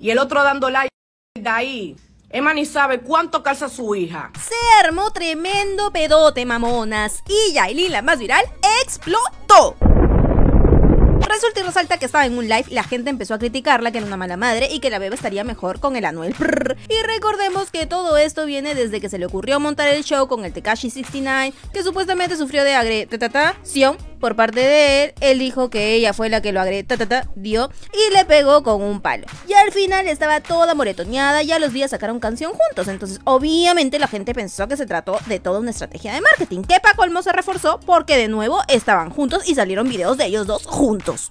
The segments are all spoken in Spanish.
y el otro dando like de ahí. Emma ni sabe cuánto calza su hija. Se armó tremendo pedote, mamonas. Y Yailin, la más viral, explotó. Resulta y resalta que estaba en un live y la gente empezó a criticarla que era una mala madre y que la bebé estaría mejor con el Anuel. Y recordemos que todo esto viene desde que se le ocurrió montar el show con el Tekashi 69, que supuestamente sufrió de agre por parte de él, él dijo que ella fue la que lo agredió, dio y le pegó con un palo. Y al final estaba toda y a los días sacaron canción juntos, entonces obviamente la gente pensó que se trató de toda una estrategia de marketing, que Paco colmo se reforzó porque de nuevo estaban juntos y salieron videos de ellos dos juntos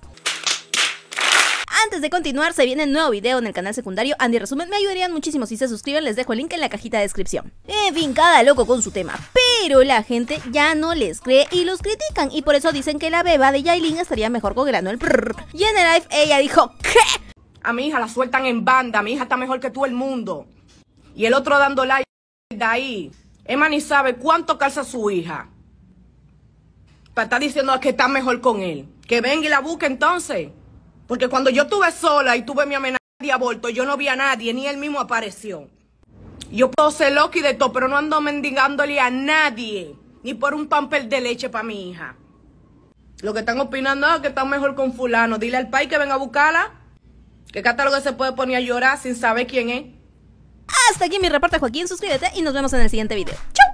antes de continuar, se viene un nuevo video en el canal secundario. Andy Resumen, me ayudarían muchísimo si se suscriben. Les dejo el link en la cajita de descripción. En fin, cada loco con su tema. Pero la gente ya no les cree y los critican. Y por eso dicen que la beba de Yailin estaría mejor con Granuel. Y en el live ella dijo, ¿qué? A mi hija la sueltan en banda. Mi hija está mejor que todo el mundo. Y el otro dando like de ahí. Emma ni sabe cuánto calza su hija. Para estar diciendo que está mejor con él. Que venga y la busque entonces. Porque cuando yo estuve sola y tuve mi amenaza de aborto, yo no vi a nadie, ni él mismo apareció. Yo puedo ser loca y de todo, pero no ando mendigándole a nadie, ni por un pamper de leche para mi hija. Lo que están opinando es que están mejor con fulano. Dile al país que venga a buscarla. Que catálogo se puede poner a llorar sin saber quién es. Hasta aquí mi reporte, Joaquín. Suscríbete y nos vemos en el siguiente video. ¡Chau!